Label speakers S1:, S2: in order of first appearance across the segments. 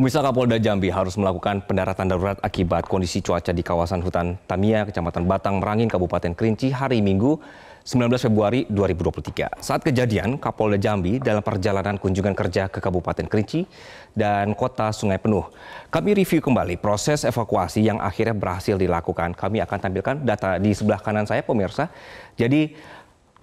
S1: Pemirsa Kapolda Jambi harus melakukan pendaratan darurat akibat kondisi cuaca di kawasan hutan Tamia, Kecamatan Batang, Merangin, Kabupaten Kerinci hari Minggu 19 Februari 2023. Saat kejadian, Kapolda Jambi dalam perjalanan kunjungan kerja ke Kabupaten Kerinci dan kota Sungai Penuh. Kami review kembali proses evakuasi yang akhirnya berhasil dilakukan. Kami akan tampilkan data di sebelah kanan saya, pemirsa. Jadi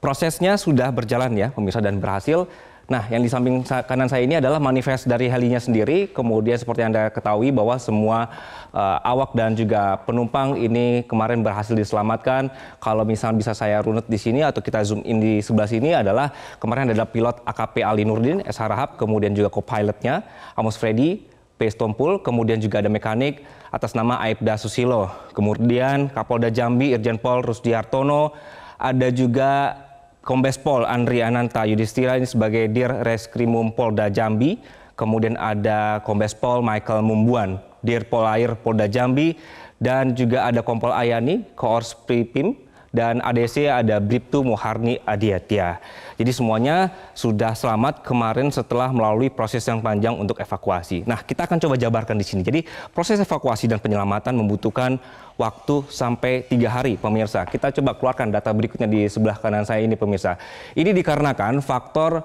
S1: prosesnya sudah berjalan ya, pemirsa, dan berhasil Nah, yang di samping kanan saya ini adalah manifest dari helinya sendiri. Kemudian seperti Anda ketahui bahwa semua uh, awak dan juga penumpang ini kemarin berhasil diselamatkan. Kalau misalnya bisa saya runut di sini atau kita zoom in di sebelah sini adalah kemarin ada pilot AKP Ali Nurdin, S. Harahap, kemudian juga co-pilotnya Amos Freddy, P. Stompul, kemudian juga ada mekanik atas nama Aibda Susilo. Kemudian Kapolda Jambi, Irjen Pol Rusdi Hartono, ada juga Kombes Pol Andri Ananta Yudhistira ini sebagai Dir Reskrimum Polda Jambi. Kemudian ada Kombes Pol Michael Mumbuan, Dir Polair Polda Jambi. Dan juga ada Kompol Ayani, Koors Pripim, dan ADC ada Briptu Muharni Adiatya. Jadi semuanya sudah selamat kemarin setelah melalui proses yang panjang untuk evakuasi. Nah, kita akan coba jabarkan di sini. Jadi proses evakuasi dan penyelamatan membutuhkan waktu sampai tiga hari, pemirsa. Kita coba keluarkan data berikutnya di sebelah kanan saya ini, pemirsa. Ini dikarenakan faktor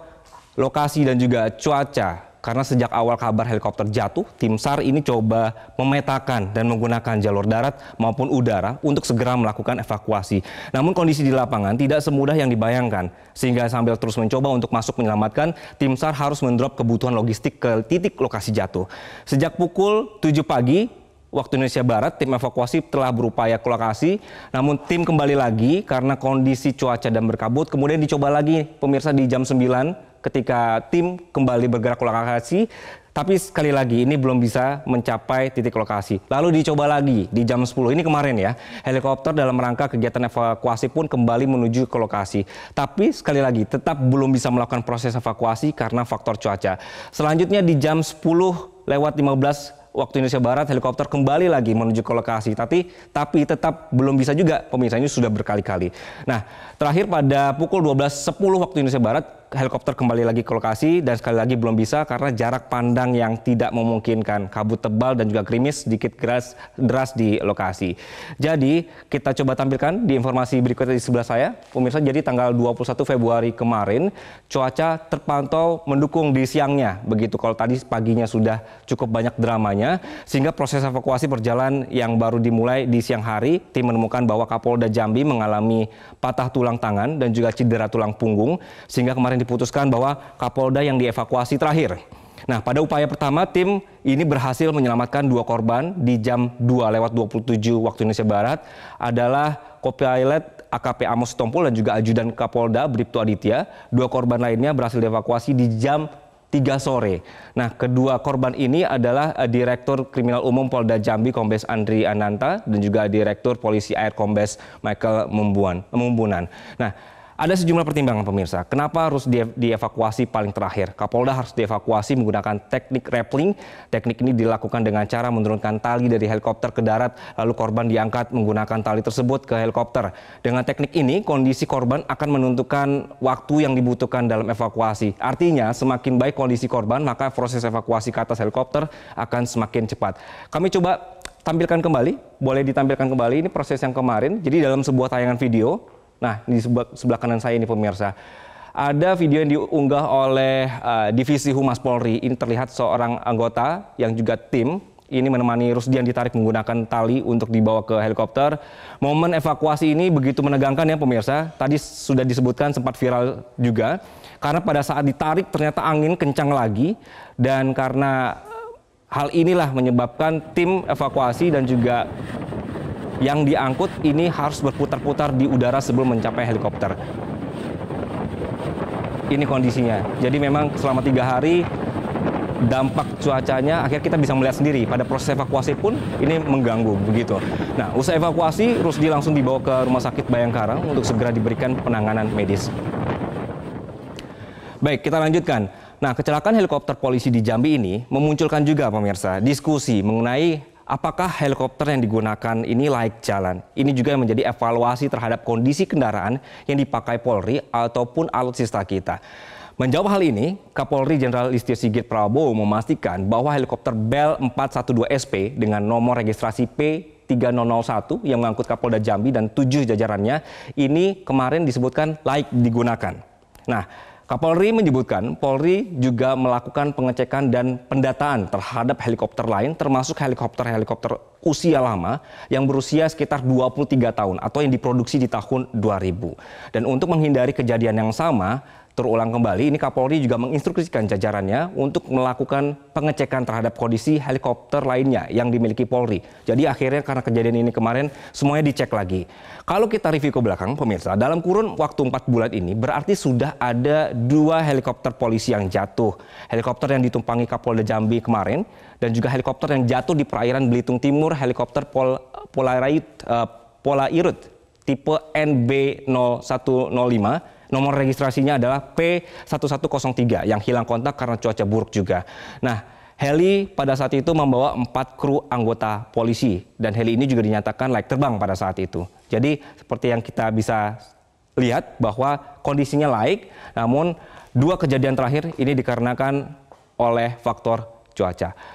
S1: lokasi dan juga cuaca karena sejak awal kabar helikopter jatuh, tim SAR ini coba memetakan dan menggunakan jalur darat maupun udara untuk segera melakukan evakuasi. Namun kondisi di lapangan tidak semudah yang dibayangkan, sehingga sambil terus mencoba untuk masuk menyelamatkan, tim SAR harus mendrop kebutuhan logistik ke titik lokasi jatuh. Sejak pukul 7 pagi, waktu Indonesia Barat, tim evakuasi telah berupaya ke lokasi, namun tim kembali lagi karena kondisi cuaca dan berkabut. Kemudian dicoba lagi pemirsa di jam 9 ketika tim kembali bergerak ke lokasi tapi sekali lagi ini belum bisa mencapai titik lokasi. Lalu dicoba lagi di jam 10 ini kemarin ya. Helikopter dalam rangka kegiatan evakuasi pun kembali menuju ke lokasi. Tapi sekali lagi tetap belum bisa melakukan proses evakuasi karena faktor cuaca. Selanjutnya di jam 10 lewat 15 waktu Indonesia Barat helikopter kembali lagi menuju ke lokasi tapi tapi tetap belum bisa juga pemirsa ini sudah berkali-kali. Nah, terakhir pada pukul 12.10 waktu Indonesia Barat helikopter kembali lagi ke lokasi dan sekali lagi belum bisa karena jarak pandang yang tidak memungkinkan. Kabut tebal dan juga krimis sedikit deras, deras di lokasi. Jadi kita coba tampilkan di informasi berikutnya di sebelah saya. Pemirsa jadi tanggal 21 Februari kemarin cuaca terpantau mendukung di siangnya. Begitu kalau tadi paginya sudah cukup banyak dramanya sehingga proses evakuasi berjalan yang baru dimulai di siang hari. Tim menemukan bahwa Kapolda Jambi mengalami patah tulang tangan dan juga cedera tulang punggung sehingga kemarin diputuskan bahwa Kapolda yang dievakuasi terakhir. Nah, pada upaya pertama tim ini berhasil menyelamatkan dua korban di jam 2 lewat 27 waktu Indonesia Barat adalah Kopilot AKP Amos Tompol dan juga ajudan Kapolda Bripto Aditya. Dua korban lainnya berhasil dievakuasi di jam 3 sore. Nah, kedua korban ini adalah eh, Direktur Kriminal Umum Polda Jambi Kombes Andri Ananta dan juga Direktur Polisi Air Kombes Michael Mumbunan. Nah, ada sejumlah pertimbangan pemirsa, kenapa harus dievakuasi paling terakhir. Kapolda harus dievakuasi menggunakan teknik rappling. Teknik ini dilakukan dengan cara menurunkan tali dari helikopter ke darat, lalu korban diangkat menggunakan tali tersebut ke helikopter. Dengan teknik ini, kondisi korban akan menentukan waktu yang dibutuhkan dalam evakuasi. Artinya, semakin baik kondisi korban, maka proses evakuasi ke atas helikopter akan semakin cepat. Kami coba tampilkan kembali, boleh ditampilkan kembali ini proses yang kemarin. Jadi dalam sebuah tayangan video, Nah, di sebelah, sebelah kanan saya ini pemirsa. Ada video yang diunggah oleh uh, Divisi Humas Polri. Ini terlihat seorang anggota yang juga tim ini menemani Rusdi yang ditarik menggunakan tali untuk dibawa ke helikopter. Momen evakuasi ini begitu menegangkan ya pemirsa. Tadi sudah disebutkan sempat viral juga karena pada saat ditarik ternyata angin kencang lagi dan karena hal inilah menyebabkan tim evakuasi dan juga yang diangkut ini harus berputar-putar di udara sebelum mencapai helikopter. Ini kondisinya. Jadi memang selama tiga hari dampak cuacanya akhirnya kita bisa melihat sendiri pada proses evakuasi pun ini mengganggu begitu. Nah, usai evakuasi Rusdi langsung dibawa ke Rumah Sakit Bayangkara untuk segera diberikan penanganan medis. Baik, kita lanjutkan. Nah, kecelakaan helikopter polisi di Jambi ini memunculkan juga pemirsa diskusi mengenai apakah helikopter yang digunakan ini layak jalan. Ini juga yang menjadi evaluasi terhadap kondisi kendaraan yang dipakai Polri ataupun alutsista kita. Menjawab hal ini, Kapolri Jenderal Listio Sigit Prabowo memastikan bahwa helikopter Bell 412 SP dengan nomor registrasi P 3001 yang mengangkut Kapolda Jambi dan tujuh jajarannya ini kemarin disebutkan layak digunakan. Nah, Kapolri menyebutkan Polri juga melakukan pengecekan dan pendataan terhadap helikopter lain termasuk helikopter-helikopter usia lama yang berusia sekitar 23 tahun atau yang diproduksi di tahun 2000. Dan untuk menghindari kejadian yang sama, terulang kembali, ini Kapolri juga menginstruksikan jajarannya untuk melakukan pengecekan terhadap kondisi helikopter lainnya yang dimiliki Polri. Jadi akhirnya karena kejadian ini kemarin semuanya dicek lagi. Kalau kita review ke belakang pemirsa, dalam kurun waktu 4 bulan ini berarti sudah ada dua helikopter polisi yang jatuh. Helikopter yang ditumpangi Kapolda Jambi kemarin dan juga helikopter yang jatuh di perairan Belitung Timur, helikopter Pol Polairut, uh, eh, Polairut tipe NB0105 Nomor registrasinya adalah P1103 yang hilang kontak karena cuaca buruk juga. Nah, heli pada saat itu membawa empat kru anggota polisi dan heli ini juga dinyatakan layak terbang pada saat itu. Jadi seperti yang kita bisa lihat bahwa kondisinya laik, namun dua kejadian terakhir ini dikarenakan oleh faktor cuaca.